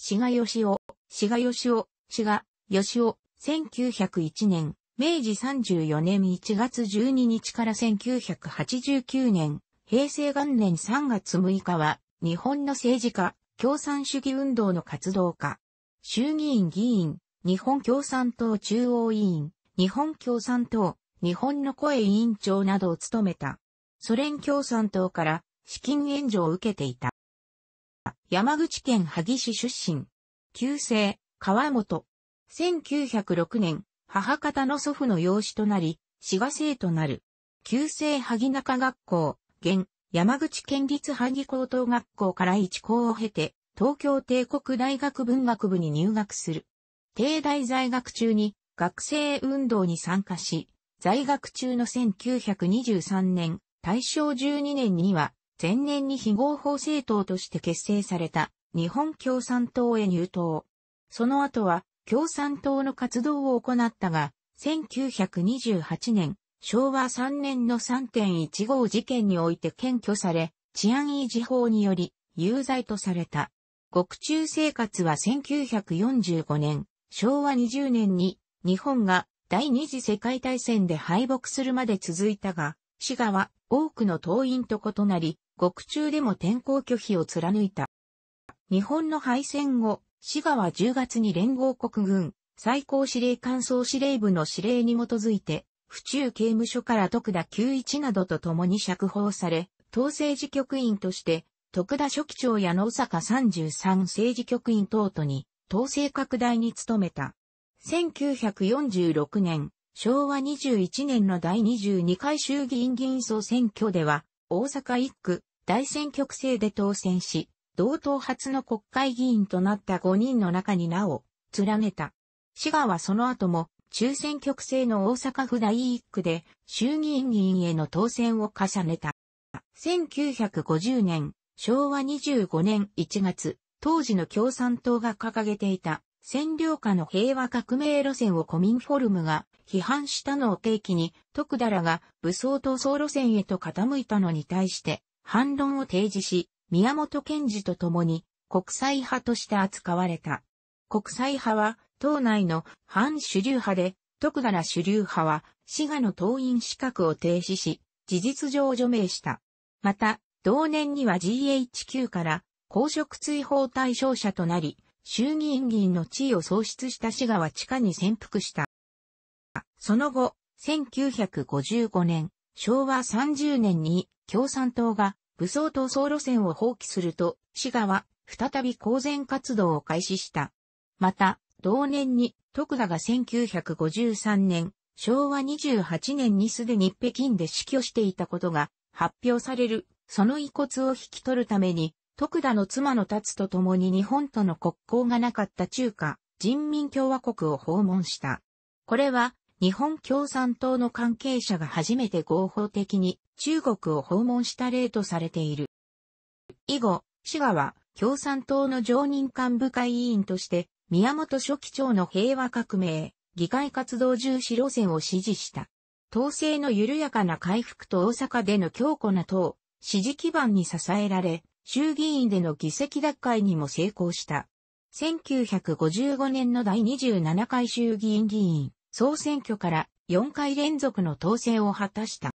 志賀義雄、志賀義雄、志賀義雄、1901年、明治34年1月12日から1989年、平成元年3月6日は、日本の政治家、共産主義運動の活動家、衆議院議員、日本共産党中央委員、日本共産党、日本の声委員長などを務めた。ソ連共産党から資金援助を受けていた。山口県萩市出身。旧姓、川本。1906年、母方の祖父の養子となり、志賀生となる。旧姓萩中学校、現、山口県立萩高等学校から一校を経て、東京帝国大学文学部に入学する。帝大在学中に学生運動に参加し、在学中の1923年、大正12年には前年に非合法政党として結成された日本共産党へ入党。その後は共産党の活動を行ったが、1928年、昭和3年の3.15事件において検挙され、治安維持法により有罪とされた。獄中生活は1945年、昭和20年に日本が第二次世界大戦で敗北するまで続いたが、滋賀は多くの党員と異なり、獄中でも転校拒否を貫いた。日本の敗戦後、滋賀は10月に連合国軍最高司令官総司令部の指令に基づいて、府中刑務所から徳田九一などと共に釈放され、党政治局員として、徳田書記長や野坂33政治局員等とに、党政拡大に努めた。1946年、昭和21年の第22回衆議院議員総選挙では、大阪1区、大選挙区制で当選し、同党初の国会議員となった5人の中に名を連ねた。滋賀はその後も中選挙区制の大阪府第一区で衆議院議員への当選を重ねた。1950年、昭和25年1月、当時の共産党が掲げていた占領下の平和革命路線をコミンフォルムが批判したのを契機に、徳田らが武装闘争路線へと傾いたのに対して、反論を提示し、宮本賢治と共に国際派として扱われた。国際派は、党内の反主流派で、徳柄主流派は、滋賀の党員資格を停止し、事実上除名した。また、同年には GHQ から公職追放対象者となり、衆議院議員の地位を喪失した滋賀は地下に潜伏した。その後、1955年、昭和30年に共産党が武装闘争路線を放棄すると、滋賀は再び公然活動を開始した。また、同年に徳田が1953年、昭和28年にすでに北京で死去していたことが発表される、その遺骨を引き取るために、徳田の妻の立つと共に日本との国交がなかった中華人民共和国を訪問した。これは日本共産党の関係者が初めて合法的に中国を訪問した例とされている。以後、滋賀は共産党の常任幹部会委員として、宮本書記長の平和革命、議会活動重視路線を支持した。統制の緩やかな回復と大阪での強固な党、支持基盤に支えられ、衆議院での議席奪回にも成功した。1955年の第27回衆議院議員、総選挙から4回連続の当選を果たした。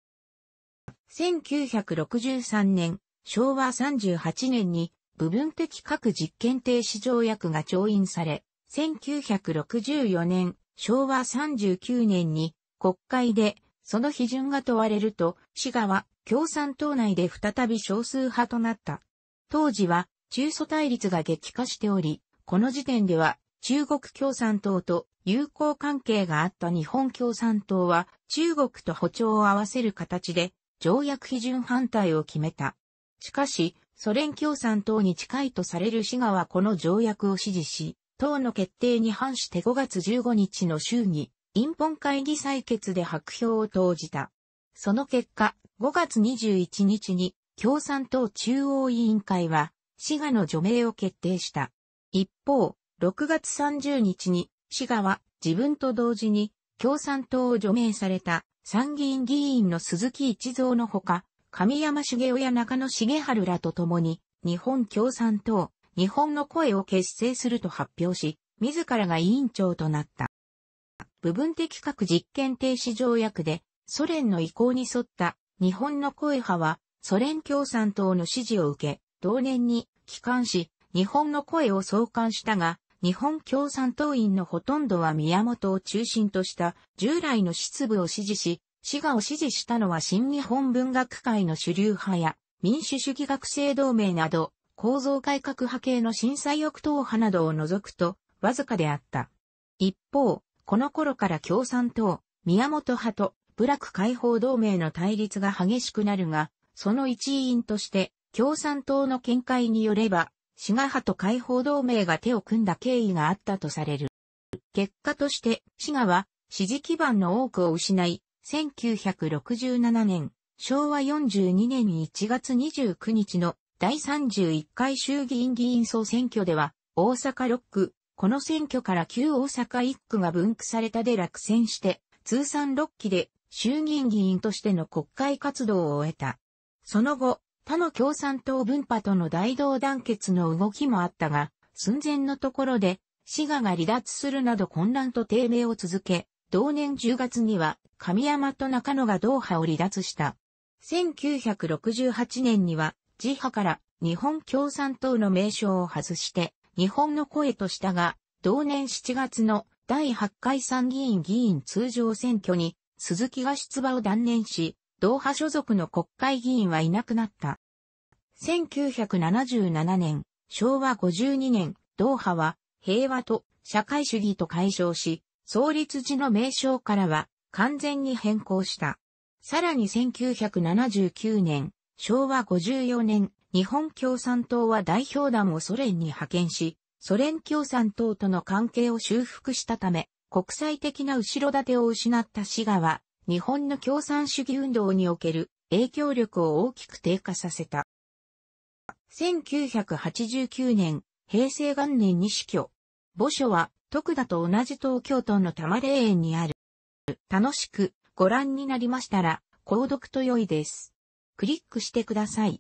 1963年、昭和38年に部分的核実験停止条約が調印され、1964年、昭和39年に国会でその批准が問われると、市賀は共産党内で再び少数派となった。当時は中蘇対立が激化しており、この時点では中国共産党と友好関係があった日本共産党は中国と歩調を合わせる形で条約批准反対を決めた。しかし、ソ連共産党に近いとされる滋賀はこの条約を支持し、党の決定に反して5月15日の衆議、院本会議採決で白票を投じた。その結果、5月21日に共産党中央委員会は、滋賀の除名を決定した。一方、6月30日に志賀は自分と同時に共産党を除名された参議院議員の鈴木一蔵のほか、神山茂雄や中野茂春らと共に日本共産党、日本の声を結成すると発表し、自らが委員長となった。部分的核実験停止条約でソ連の意向に沿った日本の声派はソ連共産党の支持を受け、同年に帰還し、日本の声を創刊したが、日本共産党員のほとんどは宮本を中心とした従来の執部を支持し、志賀を支持したのは新日本文学界の主流派や民主主義学生同盟など構造改革派系の震災翼党派などを除くとわずかであった。一方、この頃から共産党、宮本派と部落解放同盟の対立が激しくなるが、その一員として共産党の見解によれば滋賀派と解放同盟が手を組んだ経緯があったとされる。結果として、滋賀は支持基盤の多くを失い、1967年、昭和42年1月29日の第31回衆議院議員総選挙では、大阪6区、この選挙から旧大阪1区が分区されたで落選して、通算6期で衆議院議員としての国会活動を終えた。その後、他の共産党分派との大同団結の動きもあったが、寸前のところで、滋賀が離脱するなど混乱と低迷を続け、同年10月には、神山と中野が同派を離脱した。1968年には、自派から日本共産党の名称を外して、日本の声としたが、同年7月の第8回参議院議員通常選挙に、鈴木が出馬を断念し、同派所属の国会議員はいなくなった。1977年、昭和52年、同派は平和と社会主義と解消し、創立時の名称からは完全に変更した。さらに1979年、昭和54年、日本共産党は代表団をソ連に派遣し、ソ連共産党との関係を修復したため、国際的な後ろ盾を失った滋賀は、日本の共産主義運動における影響力を大きく低下させた。1989年、平成元年に死去。墓所は、徳田と同じ東京都の多摩霊園にある。楽しくご覧になりましたら、購読と良いです。クリックしてください。